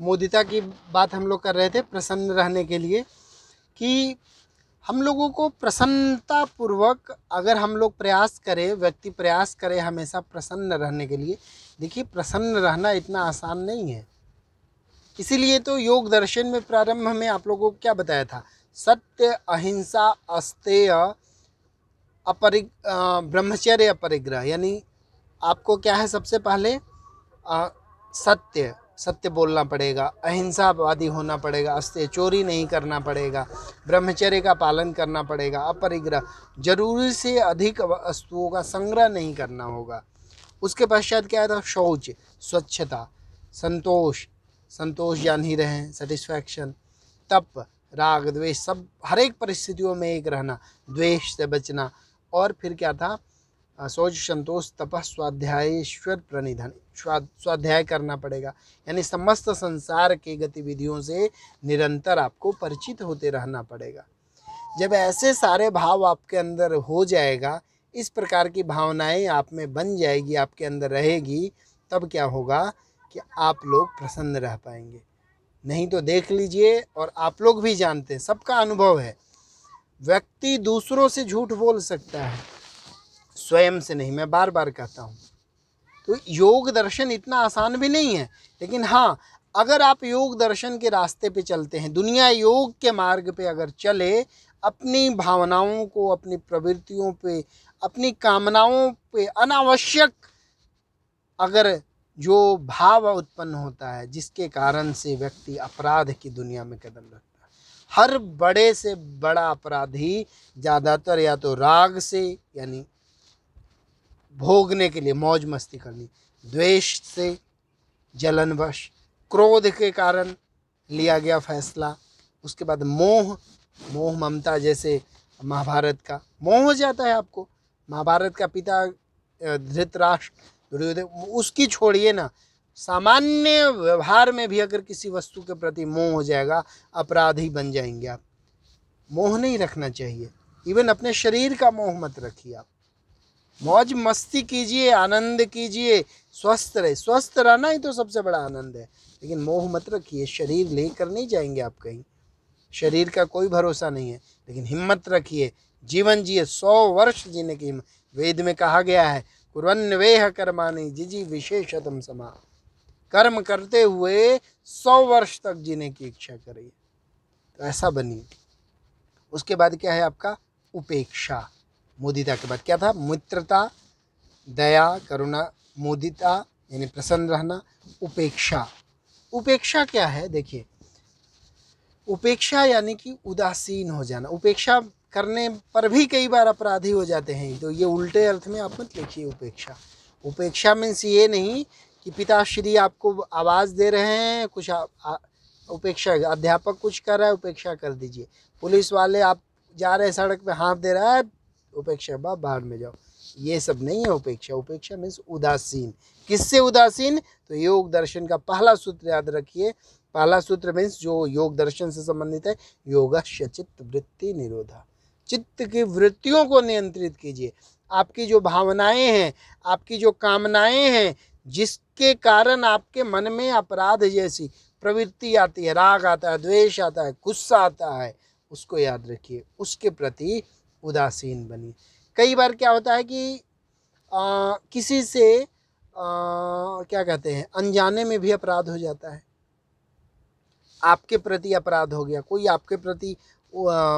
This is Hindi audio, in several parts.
मोदिता की बात हम लोग कर रहे थे प्रसन्न रहने के लिए कि हम लोगों को प्रसन्नता पूर्वक अगर हम लोग प्रयास करें व्यक्ति प्रयास करे हमेशा प्रसन्न रहने के लिए देखिए प्रसन्न रहना इतना आसान नहीं है इसीलिए तो योग दर्शन में प्रारंभ में आप लोगों को क्या बताया था सत्य अहिंसा अस्तेय अपरि ब्रह्मचर्य अपरिग्रह यानी आपको क्या है सबसे पहले आ, सत्य सत्य बोलना पड़ेगा अहिंसावादी होना पड़ेगा अस्त्य चोरी नहीं करना पड़ेगा ब्रह्मचर्य का पालन करना पड़ेगा अपरिग्रह जरूरी से अधिक वस्तुओं का संग्रह नहीं करना होगा उसके पश्चात क्या था शौच स्वच्छता संतोष संतोष जान ही रहे सेटिस्फैक्शन तप राग द्वेष सब हर एक परिस्थितियों में एक रहना द्वेष से बचना और फिर क्या था सोच संतोष तपह स्वाध्याय ईश्वर प्रणिधन स्वाध्याय करना पड़ेगा यानी समस्त संसार के गतिविधियों से निरंतर आपको परिचित होते रहना पड़ेगा जब ऐसे सारे भाव आपके अंदर हो जाएगा इस प्रकार की भावनाएं आप में बन जाएगी आपके अंदर रहेगी तब क्या होगा कि आप लोग प्रसन्न रह पाएंगे नहीं तो देख लीजिए और आप लोग भी जानते हैं सबका अनुभव है व्यक्ति दूसरों से झूठ बोल सकता है स्वयं से नहीं मैं बार बार कहता हूँ तो योग दर्शन इतना आसान भी नहीं है लेकिन हाँ अगर आप योग दर्शन के रास्ते पे चलते हैं दुनिया योग के मार्ग पे अगर चले अपनी भावनाओं को अपनी प्रवृत्तियों पे अपनी कामनाओं पे अनावश्यक अगर जो भाव उत्पन्न होता है जिसके कारण से व्यक्ति अपराध की दुनिया में कदम रखता है हर बड़े से बड़ा अपराधी ज़्यादातर या तो राग से यानी भोगने के लिए मौज मस्ती करनी द्वेष से जलनवश क्रोध के कारण लिया गया फैसला उसके बाद मोह मोह ममता जैसे महाभारत का मोह हो जाता है आपको महाभारत का पिता धृतराष्ट्र दुर्योधन उसकी छोड़िए ना सामान्य व्यवहार में भी अगर किसी वस्तु के प्रति मोह हो जाएगा अपराधी बन जाएंगे आप मोह नहीं रखना चाहिए इवन अपने शरीर का मोह मत रखिए आप मौज मस्ती कीजिए आनंद कीजिए स्वस्थ रहे स्वस्थ रहना ही तो सबसे बड़ा आनंद है लेकिन मोह मत रखिए शरीर लेकर नहीं जाएंगे आप कहीं शरीर का कोई भरोसा नहीं है लेकिन हिम्मत रखिए जीवन जिए सौ वर्ष जीने की हिम्मत वेद में कहा गया है कुरन्वेह वेह जी जिजी विशेषतम समा कर्म करते हुए सौ वर्ष तक जीने की इच्छा करिए तो ऐसा बनिए उसके बाद क्या है आपका उपेक्षा मोदिता के बाद क्या था मित्रता दया करुणा मोदिता यानी प्रसन्न रहना उपेक्षा उपेक्षा क्या है देखिए उपेक्षा यानी कि उदासीन हो जाना उपेक्षा करने पर भी कई बार अपराधी हो जाते हैं तो ये उल्टे अर्थ में आप मत लिखिए उपेक्षा उपेक्षा मीन्स ये नहीं कि पिताश्री आपको आवाज़ दे रहे हैं कुछ आ, आ, उपेक्षा अध्यापक कुछ कर रहा है उपेक्षा कर दीजिए पुलिस वाले आप जा रहे हैं सड़क पे हाथ दे रहा है उपेक्षा बा बाहर में जाओ ये सब नहीं है उपेक्षा उपेक्षा मीन्स उदासीन किससे उदासीन तो योग दर्शन का पहला सूत्र याद रखिए पहला सूत्र मीन्स जो योग दर्शन से संबंधित है योग सचित वृत्ति निरोधा चित्त की वृत्तियों को नियंत्रित कीजिए आपकी जो भावनाएं हैं आपकी जो कामनाएं हैं जिसके कारण आपके मन में अपराध जैसी प्रवृत्ति आती है राग आता है द्वेष आता है गुस्सा आता है उसको याद रखिए उसके प्रति उदासीन बनी कई बार क्या होता है कि आ, किसी से आ, क्या कहते हैं अनजाने में भी अपराध हो जाता है आपके प्रति अपराध हो गया कोई आपके प्रति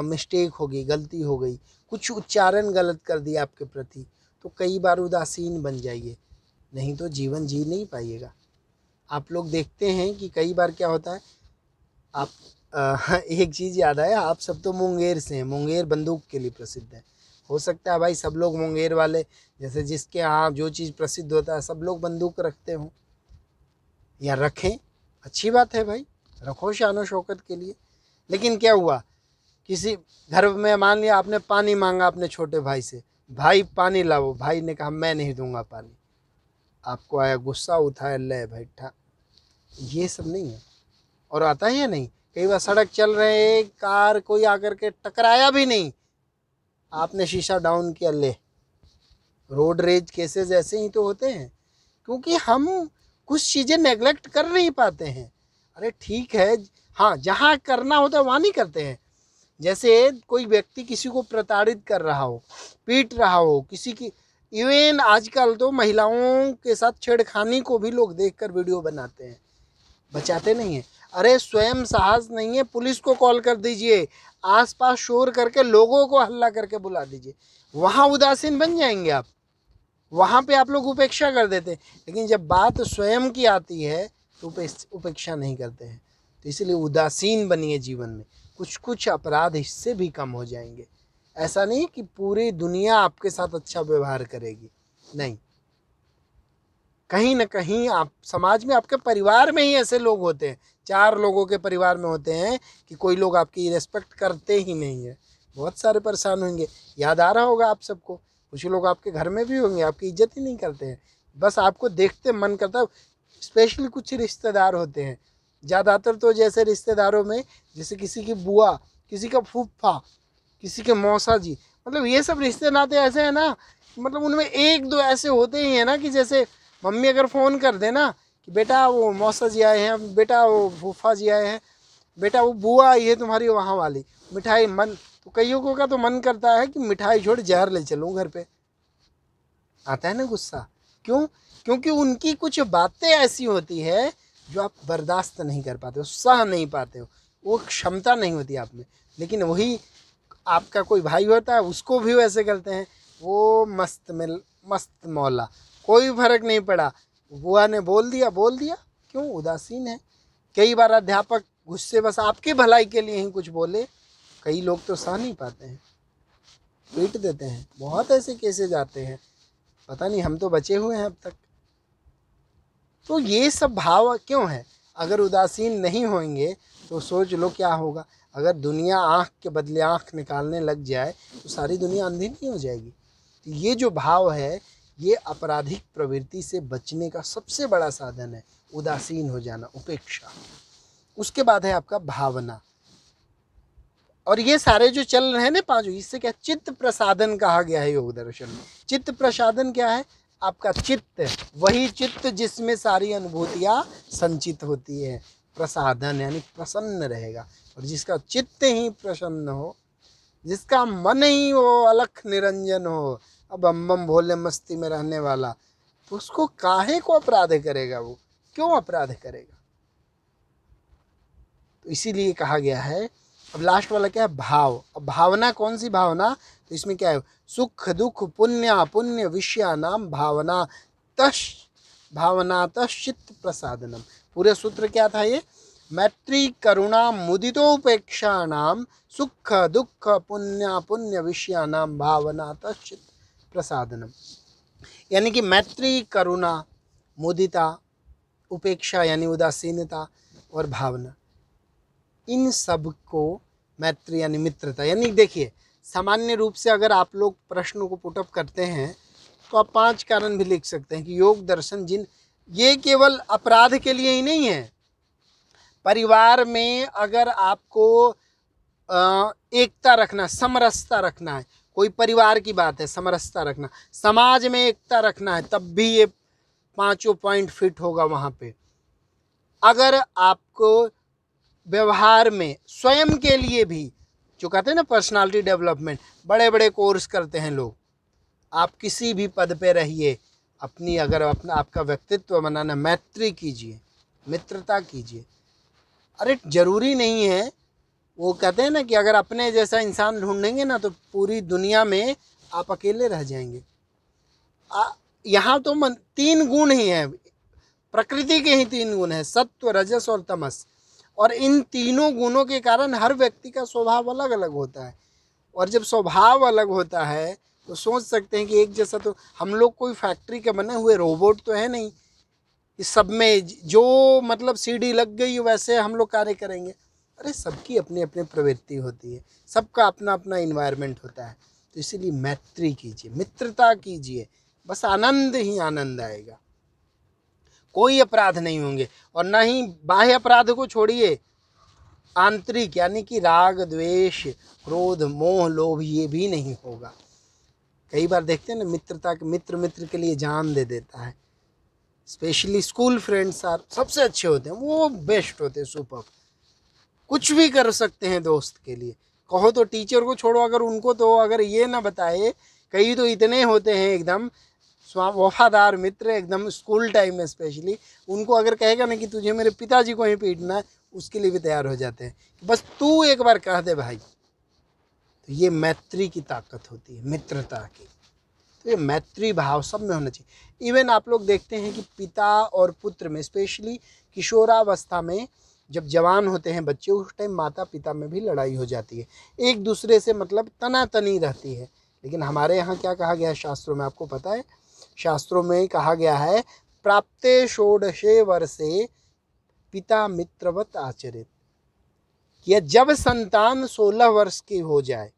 मिस्टेक हो गई गलती हो गई कुछ उच्चारण गलत कर दिया आपके प्रति तो कई बार उदासीन बन जाइए नहीं तो जीवन जी नहीं पाइएगा आप लोग देखते हैं कि कई बार क्या होता है आप एक चीज़ याद आया आप सब तो मुंगेर से हैं मुंगेर बंदूक के लिए प्रसिद्ध है हो सकता है भाई सब लोग मुंगेर वाले जैसे जिसके यहाँ जो चीज़ प्रसिद्ध होता है सब लोग बंदूक रखते हों या रखें अच्छी बात है भाई रखो शानो शौकत के लिए लेकिन क्या हुआ किसी घर में मान लिया आपने पानी मांगा अपने छोटे भाई से भाई पानी लाओ भाई ने कहा मैं नहीं दूंगा पानी आपको आया गुस्सा उठाया ले भाई ठा ये सब नहीं है और आता है या नहीं कई बार सड़क चल रहे कार कोई आकर के टकराया भी नहीं आपने शीशा डाउन किया ले रोड रेज केसेस ऐसे ही तो होते हैं क्योंकि हम कुछ चीज़ें नेग्लेक्ट कर नहीं पाते हैं अरे ठीक है हाँ जहाँ करना होता है वहाँ नहीं करते हैं जैसे कोई व्यक्ति किसी को प्रताड़ित कर रहा हो पीट रहा हो किसी की इवन आजकल तो महिलाओं के साथ छेड़खानी को भी लोग देखकर वीडियो बनाते हैं बचाते नहीं हैं अरे स्वयं साहस नहीं है पुलिस को कॉल कर दीजिए आसपास शोर करके लोगों को हल्ला करके बुला दीजिए वहाँ उदासीन बन जाएंगे आप वहाँ पे आप लोग उपेक्षा कर देते हैं लेकिन जब बात स्वयं की आती है तो उपेक्षा नहीं करते हैं तो इसलिए उदासीन बनिए जीवन में कुछ कुछ अपराध इससे भी कम हो जाएंगे ऐसा नहीं कि पूरी दुनिया आपके साथ अच्छा व्यवहार करेगी नहीं कहीं ना कहीं आप समाज में आपके परिवार में ही ऐसे लोग होते हैं चार लोगों के परिवार में होते हैं कि कोई लोग आपकी रेस्पेक्ट करते ही नहीं है बहुत सारे परेशान होंगे याद आ रहा होगा आप सबको कुछ लोग आपके घर में भी होंगे आपकी इज्जत ही नहीं करते हैं बस आपको देखते मन करता स्पेशली कुछ रिश्तेदार होते हैं ज़्यादातर तो जैसे रिश्तेदारों में जैसे किसी की बुआ किसी का फूफा किसी के मौसा जी मतलब ये सब रिश्ते नाते ऐसे हैं ना मतलब उनमें एक दो ऐसे होते ही हैं ना कि जैसे मम्मी अगर फ़ोन कर दे ना कि बेटा वो मौसा जी आए हैं बेटा वो फूफा जी आए हैं बेटा वो बुआ आई है तुम्हारी वहाँ वाली मिठाई मन तो कईयों लोगों का तो मन करता है कि मिठाई छोड़ जहर ले चलूँ घर पे आता है ना गुस्सा क्यों क्योंकि उनकी कुछ बातें ऐसी होती है जो आप बर्दाश्त नहीं कर पाते हो सह नहीं पाते हो वो क्षमता नहीं होती आप में लेकिन वही आपका कोई भाई होता है उसको भी वैसे करते हैं वो मस्त मिल मस्त मौला कोई फर्क नहीं पड़ा बुआ ने बोल दिया बोल दिया क्यों उदासीन है कई बार अध्यापक गुस्से बस आपकी भलाई के लिए ही कुछ बोले कई लोग तो सह नहीं पाते हैं पीट देते हैं बहुत ऐसे कैसे जाते हैं पता नहीं हम तो बचे हुए हैं अब तक तो ये सब भाव क्यों है अगर उदासीन नहीं होंगे तो सोच लो क्या होगा अगर दुनिया आँख के बदले आँख निकालने लग जाए तो सारी दुनिया अंधी नहीं हो जाएगी तो ये जो भाव है ये आपराधिक प्रवृत्ति से बचने का सबसे बड़ा साधन है उदासीन हो जाना उपेक्षा उसके बाद है आपका भावना और ये सारे जो चल रहे हैं ना पांच इससे क्या चित्त प्रसादन कहा गया है योग दर्शन में चित्त प्रसादन क्या है आपका चित्त वही चित्त जिसमें सारी अनुभूतियाँ संचित होती है प्रसादन यानी प्रसन्न रहेगा और जिसका चित्त ही प्रसन्न हो जिसका मन ही वो अलख निरंजन हो अब अम्बम भोले मस्ती में रहने वाला तो उसको काहे को अपराध करेगा वो क्यों अपराध करेगा तो इसीलिए कहा गया है अब लास्ट वाला क्या है भाव अब भावना कौन सी भावना तो इसमें क्या है सुख दुख पुण्य पुण्य विषया नाम भावना तश भावना तश्चित प्रसादनम पूरे सूत्र क्या था ये मैत्री करुणा मुदितोपेक्षा नाम सुख दुख पुण्य पुण्य विषया नाम भावना तश्चित प्रसादनम यानी कि मैत्री करुणा मुदिता उपेक्षा यानी उदासीनता और भावना इन सब को मैत्री यानी मित्रता यानी देखिए सामान्य रूप से अगर आप लोग प्रश्नों को पुटअप करते हैं तो आप पांच कारण भी लिख सकते हैं कि योग दर्शन जिन ये केवल अपराध के लिए ही नहीं है परिवार में अगर आपको एकता रखना समरसता रखना है कोई परिवार की बात है समरसता रखना समाज में एकता रखना है तब भी ये पांचों पॉइंट फिट होगा वहाँ पे अगर आपको व्यवहार में स्वयं के लिए भी जो कहते हैं ना पर्सनालिटी डेवलपमेंट बड़े बड़े कोर्स करते हैं लोग आप किसी भी पद पे रहिए अपनी अगर अपना आपका व्यक्तित्व बनाना मैत्री कीजिए मित्रता कीजिए अरे ज़रूरी नहीं है वो कहते हैं ना कि अगर अपने जैसा इंसान ढूंढेंगे ना तो पूरी दुनिया में आप अकेले रह जाएंगे यहाँ तो मन तीन गुण ही हैं प्रकृति के ही तीन गुण हैं सत्व रजस और तमस और इन तीनों गुणों के कारण हर व्यक्ति का स्वभाव अलग अलग होता है और जब स्वभाव अलग होता है तो सोच सकते हैं कि एक जैसा तो हम लोग कोई फैक्ट्री के बने हुए रोबोट तो है नहीं इस सब में जो मतलब सीढ़ी लग गई वैसे हम लोग कार्य करेंगे अरे सबकी अपनी अपनी प्रवृत्ति होती है सबका अपना अपना इन्वायरमेंट होता है तो इसीलिए मैत्री कीजिए मित्रता कीजिए बस आनंद ही आनंद आएगा कोई अपराध नहीं होंगे और ना ही बाह्य अपराध को छोड़िए आंतरिक यानी कि राग द्वेष क्रोध मोह लोभ ये भी नहीं होगा कई बार देखते हैं ना मित्रता के मित्र मित्र के लिए जान दे देता है स्पेशली स्कूल फ्रेंड्स आर सबसे अच्छे होते हैं वो बेस्ट होते हैं सुपर कुछ भी कर सकते हैं दोस्त के लिए कहो तो टीचर को छोड़ो अगर उनको तो अगर ये ना बताए कई तो इतने होते हैं एकदम वफादार मित्र एकदम स्कूल टाइम में स्पेशली उनको अगर कहेगा ना कि तुझे मेरे पिताजी को ही पीटना है उसके लिए भी तैयार हो जाते हैं बस तू एक बार कह दे भाई तो ये मैत्री की ताकत होती है मित्रता की तो ये मैत्री भाव सब में होना चाहिए इवन आप लोग देखते हैं कि पिता और पुत्र में स्पेशली किशोरावस्था में जब जवान होते हैं बच्चे उस टाइम माता पिता में भी लड़ाई हो जाती है एक दूसरे से मतलब तनातनी रहती है लेकिन हमारे यहाँ क्या कहा गया है शास्त्रों में आपको पता है शास्त्रों में कहा गया है प्राप्त षोडशे वर्षे पिता मित्रवत आचरित या जब संतान सोलह वर्ष की हो जाए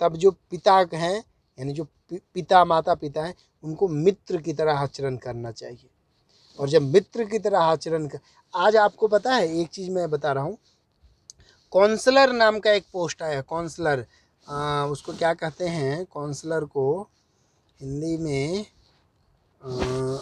तब जो पिता हैं यानी जो पिता माता पिता हैं उनको मित्र की तरह आचरण करना चाहिए और जब मित्र की तरह आचरण कर आज आपको पता है एक चीज़ मैं बता रहा हूँ कौंसलर नाम का एक पोस्ट आया कौंसलर आ, उसको क्या कहते हैं कौंसलर को हिंदी में आ,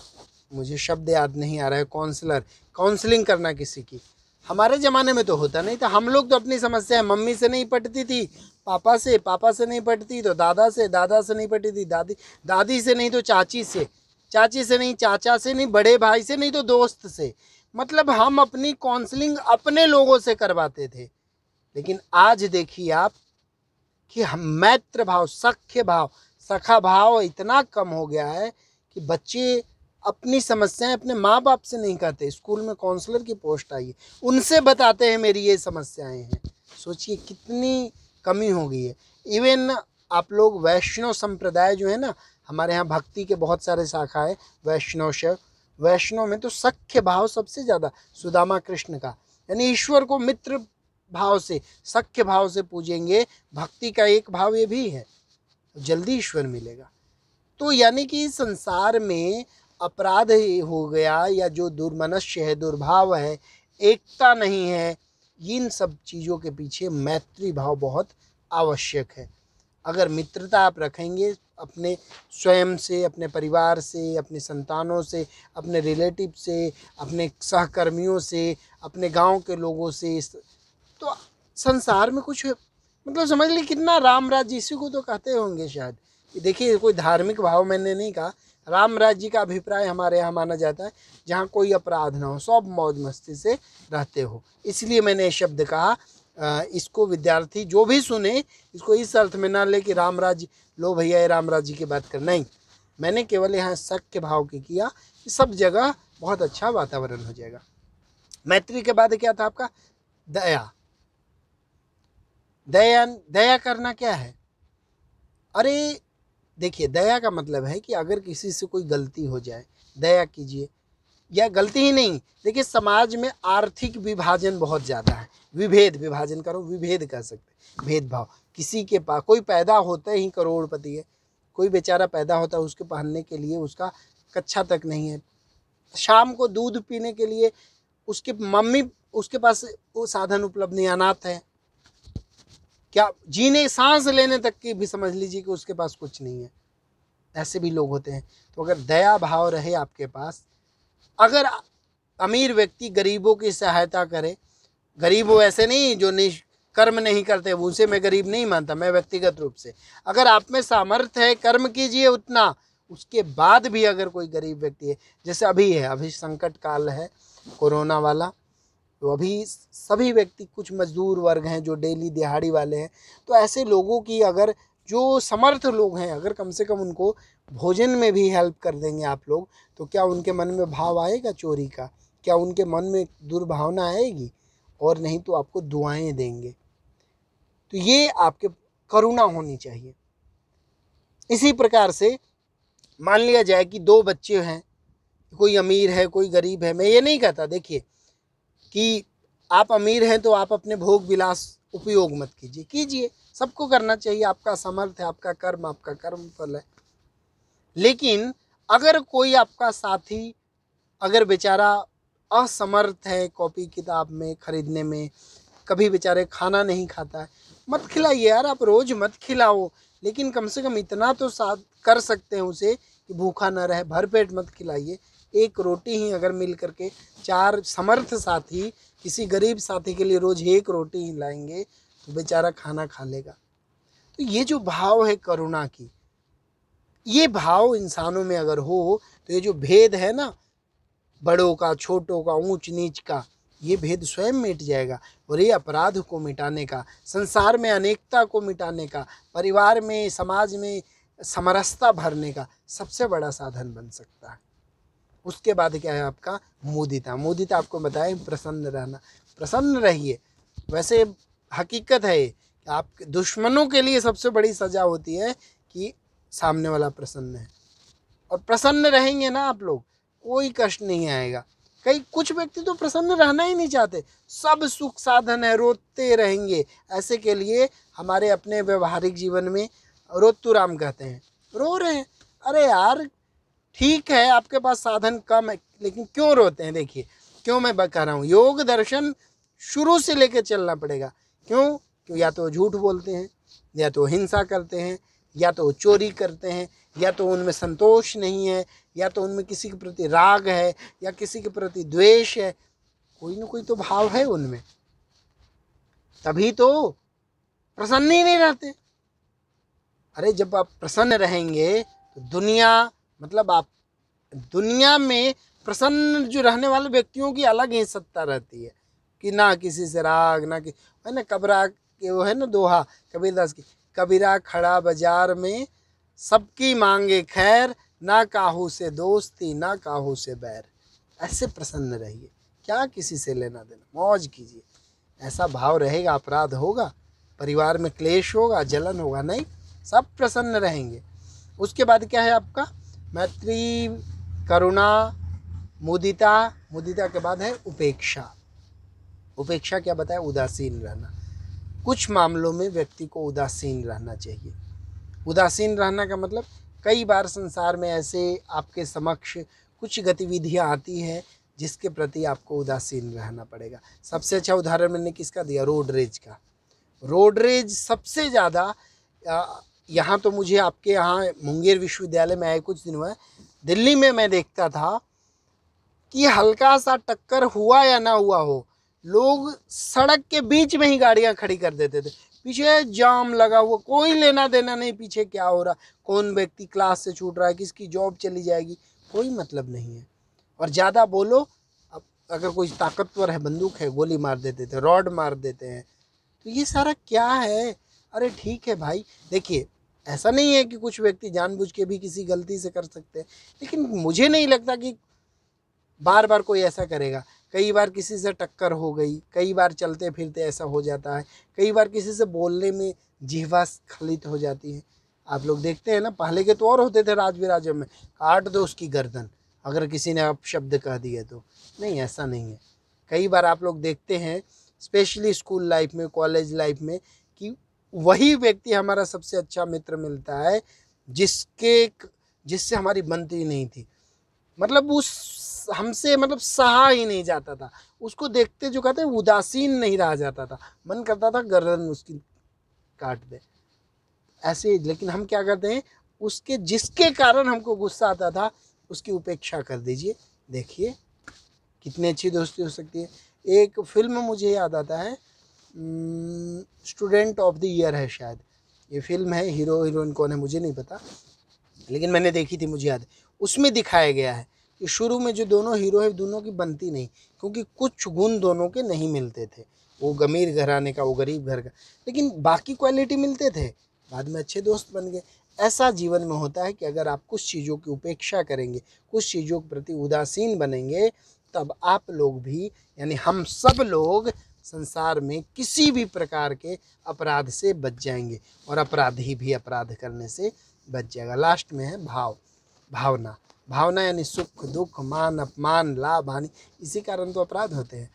मुझे शब्द याद नहीं आ रहा है काउंसलर काउंसलिंग करना किसी की हमारे ज़माने में तो होता नहीं था हम लोग तो अपनी समस्या है मम्मी से नहीं पटती थी पापा से पापा से नहीं पटती तो दादा से दादा से नहीं पटती थी दादी दादी से नहीं तो चाची से चाची से नहीं चाचा से नहीं बड़े भाई से नहीं तो दोस्त से मतलब हम अपनी काउंसलिंग अपने लोगों से करवाते थे लेकिन आज देखिए आप कि हम मैत्र भाव सख्य भाव सखा भाव इतना कम हो गया है कि बच्चे अपनी समस्याएं अपने माँ बाप से नहीं कहते स्कूल में काउंसलर की पोस्ट आई है उनसे बताते हैं मेरी ये समस्याएं हैं सोचिए कितनी कमी हो गई है इवन आप लोग वैष्णव संप्रदाय जो है ना हमारे यहाँ भक्ति के बहुत सारे शाखा है वैष्णव शव वैष्णव में तो सख्य भाव सबसे ज़्यादा सुदामा कृष्ण का यानी ईश्वर को मित्र भाव से सख्य भाव से पूजेंगे भक्ति का एक भाव ये भी है जल्दी ईश्वर मिलेगा तो यानी कि संसार में अपराध हो गया या जो दुर्मनुष्य है दुर्भाव है एकता नहीं है इन सब चीज़ों के पीछे मैत्री भाव बहुत आवश्यक है अगर मित्रता आप रखेंगे अपने स्वयं से अपने परिवार से अपने संतानों से अपने रिलेटिव से अपने सहकर्मियों से अपने गांव के लोगों से तो संसार में कुछ मतलब समझ लीजिए कितना राम राज्य इसी को तो कहते होंगे शायद देखिए कोई धार्मिक भाव मैंने नहीं कहा राम राज्य जी का अभिप्राय हमारे यहाँ माना जाता है जहाँ कोई अपराध ना हो सब मौज मस्ती से रहते हो इसलिए मैंने शब्द कहा इसको विद्यार्थी जो भी सुने इसको इस अर्थ में ना ले कि राम राज्य लो भैया ये राम राज्य की बात कर नहीं मैंने केवल यहाँ शक के भाव की किया कि सब जगह बहुत अच्छा वातावरण हो जाएगा मैत्री के बाद क्या था आपका दया दया दया करना क्या है अरे देखिए दया का मतलब है कि अगर किसी से कोई गलती हो जाए दया कीजिए या गलती ही नहीं देखिए समाज में आर्थिक विभाजन बहुत ज़्यादा है विभेद विभाजन करो विभेद कह सकते भेदभाव किसी के पास कोई पैदा होता ही करोड़पति है कोई बेचारा पैदा होता है उसके पहनने के लिए उसका कच्छा तक नहीं है शाम को दूध पीने के लिए उसके मम्मी उसके पास वो साधन उपलब्ध नहीं अनाथ है क्या जीने सांस लेने तक की भी समझ लीजिए कि उसके पास कुछ नहीं है ऐसे भी लोग होते हैं तो अगर दया भाव रहे आपके पास अगर अमीर व्यक्ति गरीबों की सहायता करे गरीब वो ऐसे नहीं जो निश कर्म नहीं करते उनसे मैं गरीब नहीं मानता मैं व्यक्तिगत रूप से अगर आप में सामर्थ्य है कर्म कीजिए उतना उसके बाद भी अगर कोई गरीब व्यक्ति है जैसे अभी है अभी संकट काल है कोरोना वाला तो अभी सभी व्यक्ति कुछ मजदूर वर्ग हैं जो डेली दिहाड़ी वाले हैं तो ऐसे लोगों की अगर जो समर्थ लोग हैं अगर कम से कम उनको भोजन में भी हेल्प कर देंगे आप लोग तो क्या उनके मन में भाव आएगा चोरी का क्या उनके मन में दुर्भावना आएगी और नहीं तो आपको दुआएं देंगे तो ये आपके करुणा होनी चाहिए इसी प्रकार से मान लिया जाए कि दो बच्चे हैं कोई अमीर है कोई गरीब है मैं ये नहीं कहता देखिए कि आप अमीर हैं तो आप अपने भोग विलास उपयोग मत कीजिए कीजिए सबको करना चाहिए आपका समर्थ है आपका कर्म आपका कर्म फल है लेकिन अगर कोई आपका साथी अगर बेचारा असमर्थ है कॉपी किताब में ख़रीदने में कभी बेचारे खाना नहीं खाता है मत खिलाइए यार आप रोज़ मत खिलाओ लेकिन कम से कम इतना तो साथ कर सकते हैं उसे कि भूखा ना रहे भरपेट मत खिलाइए एक रोटी ही अगर मिल करके चार समर्थ साथी किसी गरीब साथी के लिए रोज़ एक रोटी ही लाएंगे तो बेचारा खाना खा लेगा तो ये जो भाव है करुणा की ये भाव इंसानों में अगर हो तो ये जो भेद है ना बड़ों का छोटों का ऊंच नीच का ये भेद स्वयं मिट जाएगा और ये अपराध को मिटाने का संसार में अनेकता को मिटाने का परिवार में समाज में समरसता भरने का सबसे बड़ा साधन बन सकता है उसके बाद क्या है आपका मुदिता मुदिता आपको बताए प्रसन्न रहना प्रसन्न रहिए वैसे हकीकत है आप दुश्मनों के लिए सबसे बड़ी सज़ा होती है कि सामने वाला प्रसन्न है और प्रसन्न रहेंगे ना आप लोग कोई कष्ट नहीं आएगा कई कुछ व्यक्ति तो प्रसन्न रहना ही नहीं चाहते सब सुख साधन है रोते रहेंगे ऐसे के लिए हमारे अपने व्यवहारिक जीवन में रोतू राम कहते हैं रो रहे हैं अरे यार ठीक है आपके पास साधन कम है लेकिन क्यों रोते हैं देखिए क्यों मैं बता रहा हूँ योग दर्शन शुरू से लेकर चलना पड़ेगा क्यों क्यों या तो झूठ बोलते हैं या तो हिंसा करते हैं या तो चोरी करते हैं या तो उनमें संतोष नहीं है या तो उनमें किसी के प्रति राग है या किसी के प्रति द्वेष है कोई ना कोई तो भाव है उनमें तभी तो प्रसन्न ही नहीं रहते अरे जब आप प्रसन्न रहेंगे तो दुनिया मतलब आप दुनिया में प्रसन्न जो रहने वाले व्यक्तियों की अलग ही सत्ता रहती है कि ना किसी से राग ना कि है ना कबरा के वो है ना दोहा कबीरदास की कबीरा खड़ा बाजार में सबकी मांगे खैर ना काहू से दोस्ती ना काहू से बैर ऐसे प्रसन्न रहिए क्या किसी से लेना देना मौज कीजिए ऐसा भाव रहेगा अपराध होगा परिवार में क्लेश होगा जलन होगा नहीं सब प्रसन्न रहेंगे उसके बाद क्या है आपका मैत्री करुणा मुदिता मुदिता के बाद है उपेक्षा उपेक्षा क्या बताया उदासीन रहना कुछ मामलों में व्यक्ति को उदासीन रहना चाहिए उदासीन रहना का मतलब कई बार संसार में ऐसे आपके समक्ष कुछ गतिविधियाँ आती हैं जिसके प्रति आपको उदासीन रहना पड़ेगा सबसे अच्छा उदाहरण मैंने किसका दिया रोडरेज का रोडरेज सबसे ज़्यादा यहाँ तो मुझे आपके यहाँ मुंगेर विश्वविद्यालय में आए कुछ दिन हुए दिल्ली में मैं देखता था कि हल्का सा टक्कर हुआ या ना हुआ हो लोग सड़क के बीच में ही गाड़ियाँ खड़ी कर देते थे पीछे जाम लगा हुआ कोई लेना देना नहीं पीछे क्या हो रहा कौन व्यक्ति क्लास से छूट रहा है किसकी जॉब चली जाएगी कोई मतलब नहीं है और ज़्यादा बोलो अब अगर कोई ताकतवर है बंदूक है गोली मार देते थे रॉड मार देते हैं तो ये सारा क्या है अरे ठीक है भाई देखिए ऐसा नहीं है कि कुछ व्यक्ति जानबूझ के भी किसी गलती से कर सकते हैं लेकिन मुझे नहीं लगता कि बार बार कोई ऐसा करेगा कई बार किसी से टक्कर हो गई कई बार चलते फिरते ऐसा हो जाता है कई बार किसी से बोलने में जिहवा खलित हो जाती है आप लोग देखते हैं ना पहले के तो और होते थे राज विराजों में काट दो उसकी गर्दन अगर किसी ने आप शब्द कह दिए तो नहीं ऐसा नहीं है कई बार आप लोग देखते हैं स्पेशली स्कूल लाइफ में कॉलेज लाइफ में कि वही व्यक्ति हमारा सबसे अच्छा मित्र मिलता है जिसके जिससे हमारी बनती नहीं थी मतलब उस हमसे मतलब सहा ही नहीं जाता था उसको देखते जो कहते उदासीन नहीं रहा जाता था मन करता था गर्दन उसकी काट दे ऐसे लेकिन हम क्या करते हैं उसके जिसके कारण हमको गुस्सा आता था उसकी उपेक्षा कर दीजिए देखिए कितनी अच्छी दोस्ती हो सकती है एक फिल्म मुझे याद आता है स्टूडेंट ऑफ द ईयर है शायद ये फिल्म है हीरो हीरोइन कौन है मुझे नहीं पता लेकिन मैंने देखी थी मुझे याद है उसमें दिखाया गया है कि शुरू में जो दोनों हीरो है दोनों की बनती नहीं क्योंकि कुछ गुण दोनों के नहीं मिलते थे वो गमीर घराने का वो गरीब घर का लेकिन बाकी क्वालिटी मिलते थे बाद में अच्छे दोस्त बन गए ऐसा जीवन में होता है कि अगर आप कुछ चीज़ों की उपेक्षा करेंगे कुछ चीज़ों के प्रति उदासीन बनेंगे तब आप लोग भी यानी हम सब लोग संसार में किसी भी प्रकार के अपराध से बच जाएंगे और अपराधी भी अपराध करने से बच जाएगा लास्ट में है भाव भावना भावना यानी सुख दुख मान अपमान लाभ हानि इसी कारण तो अपराध होते हैं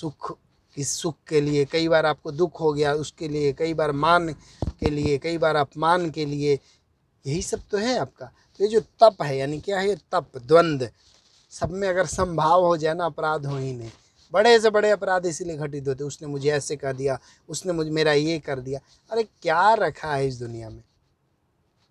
सुख इस सुख के लिए कई बार आपको दुख हो गया उसके लिए कई बार मान के लिए कई बार अपमान के लिए यही सब तो है आपका तो ये जो तप है यानी क्या है तप द्वंद्व सब में अगर संभाव हो जाए ना अपराध हो ही नहीं बड़े से बड़े अपराध इसीलिए घटित होते उसने मुझे ऐसे कर दिया उसने मुझे मेरा ये कर दिया अरे क्या रखा है इस दुनिया में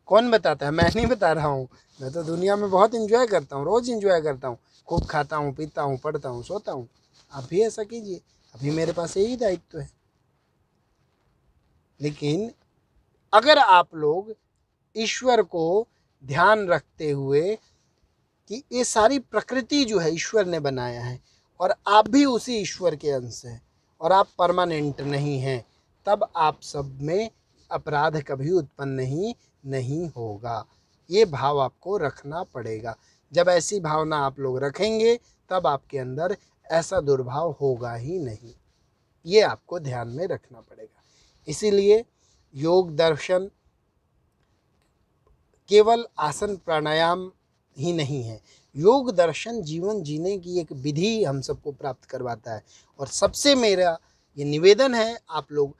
कौन बताता है मैं नहीं बता रहा हूँ मैं तो दुनिया में बहुत इंजॉय करता हूँ रोज़ इंजॉय करता हूँ खूब खाता हूँ पीता हूँ पढ़ता हूँ सोता हूँ आप भी ऐसा कीजिए अभी मेरे पास यही दायित्व तो है लेकिन अगर आप लोग ईश्वर को ध्यान रखते हुए कि ये सारी प्रकृति जो है ईश्वर ने बनाया है और आप भी उसी ईश्वर के अंश हैं और आप परमानेंट नहीं हैं तब आप सब में अपराध कभी उत्पन्न नहीं नहीं होगा ये भाव आपको रखना पड़ेगा जब ऐसी भावना आप लोग रखेंगे तब आपके अंदर ऐसा दुर्भाव होगा ही नहीं ये आपको ध्यान में रखना पड़ेगा इसीलिए योग दर्शन केवल आसन प्राणायाम ही नहीं है योग दर्शन जीवन जीने की एक विधि हम सबको प्राप्त करवाता है और सबसे मेरा ये निवेदन है आप लोग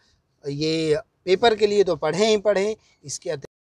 ये पेपर के लिए तो पढ़ें ही पढ़ें इसके